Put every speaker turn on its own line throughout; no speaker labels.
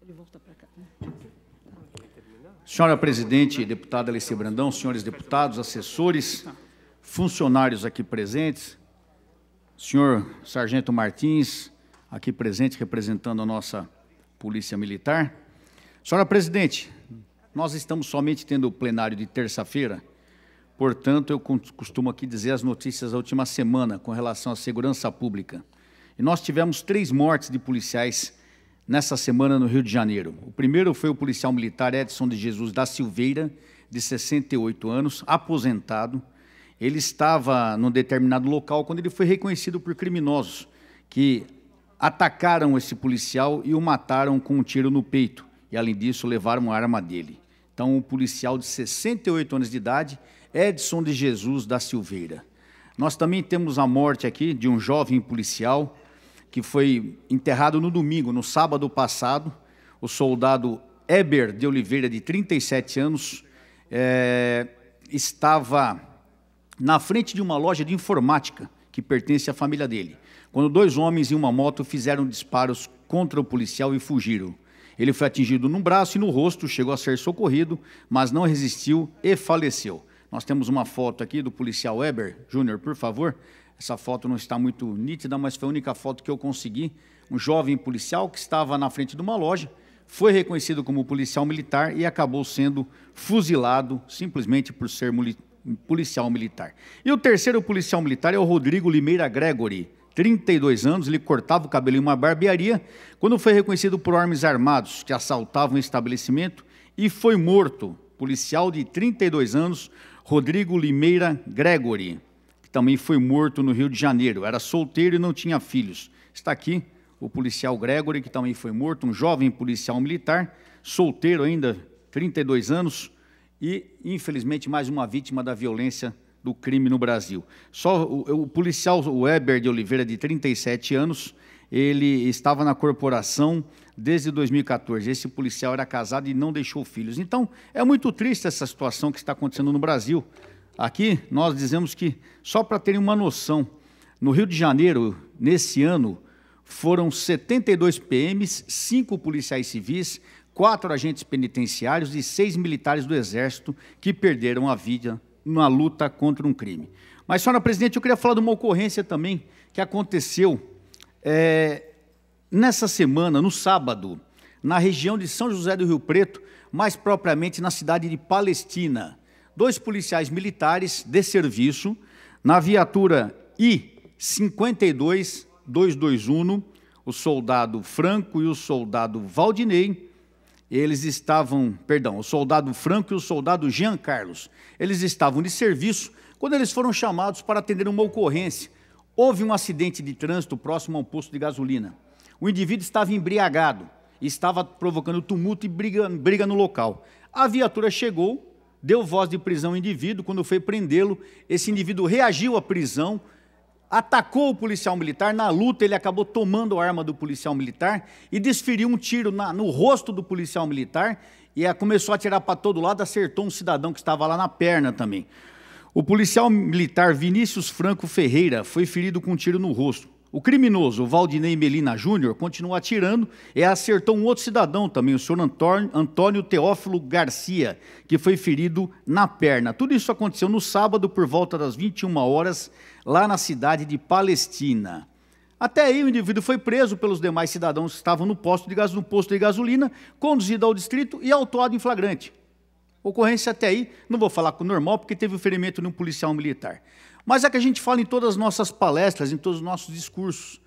Ele volta para cá. Senhora presidente, deputada Alessia Brandão, senhores deputados, assessores, funcionários aqui presentes, senhor Sargento Martins, aqui presente representando a nossa Polícia Militar. Senhora presidente, nós estamos somente tendo o plenário de terça-feira, Portanto, eu costumo aqui dizer as notícias da última semana com relação à segurança pública. E nós tivemos três mortes de policiais nessa semana no Rio de Janeiro. O primeiro foi o policial militar Edson de Jesus da Silveira, de 68 anos, aposentado. Ele estava num determinado local quando ele foi reconhecido por criminosos que atacaram esse policial e o mataram com um tiro no peito. E, além disso, levaram a arma dele. Então, um policial de 68 anos de idade Edson de Jesus da Silveira. Nós também temos a morte aqui de um jovem policial que foi enterrado no domingo, no sábado passado. O soldado Eber de Oliveira, de 37 anos, é, estava na frente de uma loja de informática que pertence à família dele, quando dois homens em uma moto fizeram disparos contra o policial e fugiram. Ele foi atingido no braço e no rosto, chegou a ser socorrido, mas não resistiu e faleceu. Nós temos uma foto aqui do policial Weber Júnior, por favor. Essa foto não está muito nítida, mas foi a única foto que eu consegui. Um jovem policial que estava na frente de uma loja, foi reconhecido como policial militar e acabou sendo fuzilado simplesmente por ser policial militar. E o terceiro policial militar é o Rodrigo Limeira Gregory, 32 anos, ele cortava o cabelo em uma barbearia, quando foi reconhecido por homens armados que assaltavam o estabelecimento e foi morto policial de 32 anos, Rodrigo Limeira Gregory, que também foi morto no Rio de Janeiro. Era solteiro e não tinha filhos. Está aqui o policial Gregory, que também foi morto, um jovem policial militar, solteiro ainda, 32 anos, e infelizmente mais uma vítima da violência do crime no Brasil. Só o, o policial Weber de Oliveira, de 37 anos, ele estava na corporação desde 2014. Esse policial era casado e não deixou filhos. Então, é muito triste essa situação que está acontecendo no Brasil. Aqui, nós dizemos que, só para terem uma noção, no Rio de Janeiro, nesse ano, foram 72 PMs, cinco policiais civis, quatro agentes penitenciários e seis militares do Exército que perderam a vida na luta contra um crime. Mas, senhora presidente, eu queria falar de uma ocorrência também que aconteceu é, nessa semana, no sábado, na região de São José do Rio Preto, mais propriamente na cidade de Palestina, dois policiais militares de serviço na viatura I-52-221, o soldado Franco e o soldado Valdinei, eles estavam, perdão, o soldado Franco e o soldado Jean Carlos, eles estavam de serviço quando eles foram chamados para atender uma ocorrência Houve um acidente de trânsito próximo a um posto de gasolina. O indivíduo estava embriagado e estava provocando tumulto e briga, briga no local. A viatura chegou, deu voz de prisão ao indivíduo. Quando foi prendê-lo, esse indivíduo reagiu à prisão, atacou o policial militar. Na luta, ele acabou tomando a arma do policial militar e desferiu um tiro na, no rosto do policial militar. E a, começou a atirar para todo lado, acertou um cidadão que estava lá na perna também. O policial militar Vinícius Franco Ferreira foi ferido com um tiro no rosto. O criminoso Valdinei Melina Júnior continua atirando e acertou um outro cidadão também, o senhor Antônio Teófilo Garcia, que foi ferido na perna. Tudo isso aconteceu no sábado por volta das 21 horas, lá na cidade de Palestina. Até aí o indivíduo foi preso pelos demais cidadãos que estavam no posto de, no posto de gasolina, conduzido ao distrito e autuado em flagrante. Ocorrência até aí, não vou falar com o normal, porque teve o ferimento de um policial militar. Mas é que a gente fala em todas as nossas palestras, em todos os nossos discursos.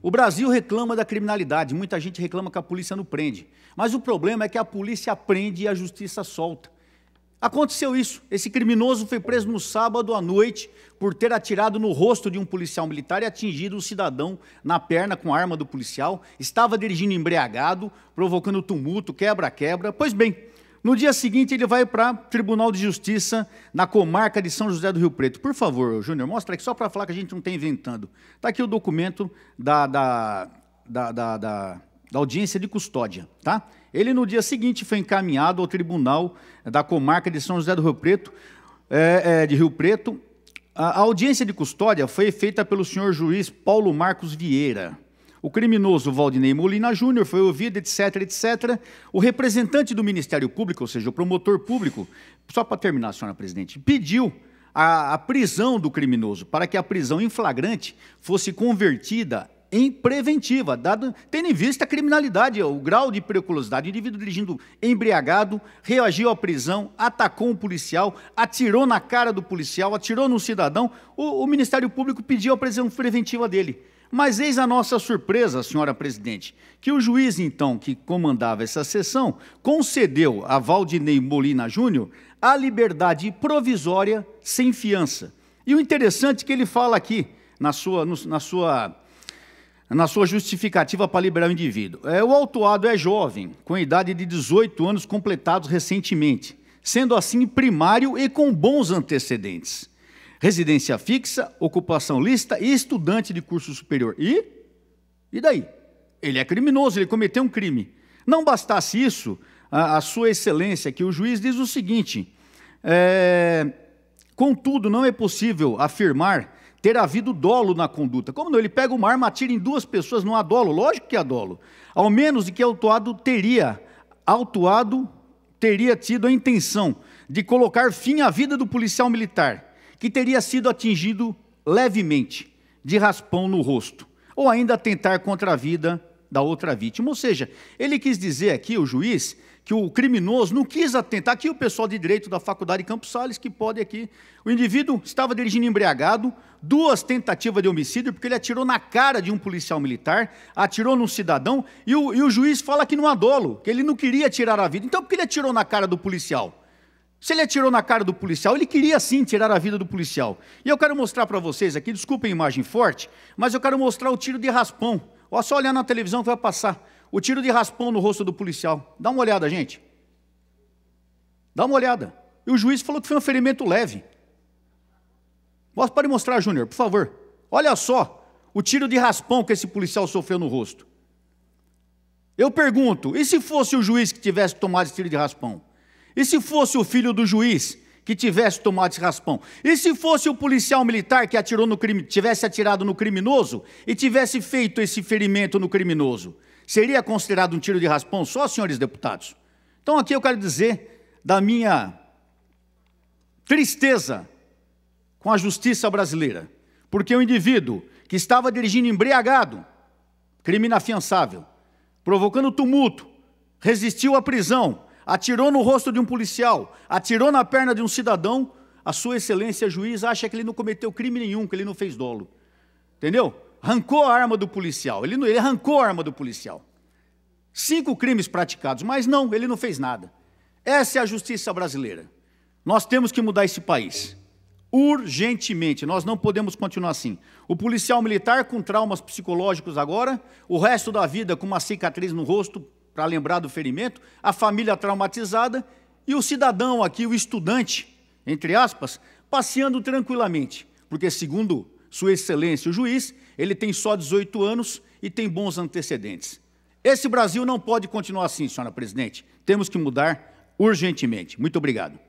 O Brasil reclama da criminalidade, muita gente reclama que a polícia não prende. Mas o problema é que a polícia prende e a justiça solta. Aconteceu isso. Esse criminoso foi preso no sábado à noite por ter atirado no rosto de um policial militar e atingido um cidadão na perna com a arma do policial. Estava dirigindo embriagado, provocando tumulto, quebra-quebra. Pois bem, no dia seguinte, ele vai para Tribunal de Justiça na comarca de São José do Rio Preto. Por favor, Júnior, mostra aqui, só para falar que a gente não está inventando. Está aqui o documento da, da, da, da, da audiência de custódia, tá? Ele, no dia seguinte, foi encaminhado ao Tribunal eh, da comarca de São José do Rio Preto, é, é, de Rio Preto. A, a audiência de custódia foi feita pelo senhor juiz Paulo Marcos Vieira. O criminoso Valdinei Molina Júnior foi ouvido, etc, etc. O representante do Ministério Público, ou seja, o promotor público, só para terminar, senhora presidente, pediu a, a prisão do criminoso para que a prisão em flagrante fosse convertida em preventiva, dado, tendo em vista a criminalidade, o grau de periculosidade. O indivíduo dirigindo embriagado, reagiu à prisão, atacou um policial, atirou na cara do policial, atirou no cidadão. O, o Ministério Público pediu a prisão preventiva dele. Mas eis a nossa surpresa, senhora presidente, que o juiz então que comandava essa sessão concedeu a Valdinei Molina Júnior a liberdade provisória sem fiança. E o interessante é que ele fala aqui na sua, no, na sua, na sua justificativa para liberar o indivíduo. É, o autuado é jovem, com idade de 18 anos completados recentemente, sendo assim primário e com bons antecedentes residência fixa, ocupação lista e estudante de curso superior. E? E daí? Ele é criminoso, ele cometeu um crime. Não bastasse isso, a, a Sua Excelência, que o juiz diz o seguinte: é, contudo, não é possível afirmar ter havido dolo na conduta. Como não? Ele pega uma arma, atira em duas pessoas, não há dolo. Lógico que há dolo. Ao menos de que o autuado teria, autuado teria tido a intenção de colocar fim à vida do policial militar que teria sido atingido levemente de raspão no rosto, ou ainda atentar contra a vida da outra vítima. Ou seja, ele quis dizer aqui, o juiz, que o criminoso não quis atentar. Aqui o pessoal de direito da faculdade Campos Sales que pode aqui. O indivíduo estava dirigindo embriagado, duas tentativas de homicídio, porque ele atirou na cara de um policial militar, atirou num cidadão, e o, e o juiz fala que não há dolo, que ele não queria tirar a vida. Então, por que ele atirou na cara do policial? Se ele atirou na cara do policial, ele queria sim tirar a vida do policial. E eu quero mostrar para vocês aqui, desculpem a imagem forte, mas eu quero mostrar o tiro de raspão. Olha só olhar na televisão que vai passar. O tiro de raspão no rosto do policial. Dá uma olhada, gente. Dá uma olhada. E o juiz falou que foi um ferimento leve. Pode mostrar, Júnior, por favor. Olha só o tiro de raspão que esse policial sofreu no rosto. Eu pergunto, e se fosse o juiz que tivesse tomado esse tiro de raspão? E se fosse o filho do juiz que tivesse tomado esse raspão? E se fosse o policial militar que atirou no crime, tivesse atirado no criminoso e tivesse feito esse ferimento no criminoso? Seria considerado um tiro de raspão só, senhores deputados? Então aqui eu quero dizer da minha tristeza com a justiça brasileira, porque o indivíduo que estava dirigindo embriagado, crime inafiançável, provocando tumulto, resistiu à prisão, atirou no rosto de um policial, atirou na perna de um cidadão, a sua excelência juiz acha que ele não cometeu crime nenhum, que ele não fez dolo. Entendeu? Arrancou a arma do policial. Ele, não, ele arrancou a arma do policial. Cinco crimes praticados, mas não, ele não fez nada. Essa é a justiça brasileira. Nós temos que mudar esse país. Urgentemente, nós não podemos continuar assim. O policial militar com traumas psicológicos agora, o resto da vida com uma cicatriz no rosto para lembrar do ferimento, a família traumatizada e o cidadão aqui, o estudante, entre aspas, passeando tranquilamente, porque, segundo Sua Excelência o juiz, ele tem só 18 anos e tem bons antecedentes. Esse Brasil não pode continuar assim, senhora presidente. Temos que mudar urgentemente. Muito obrigado.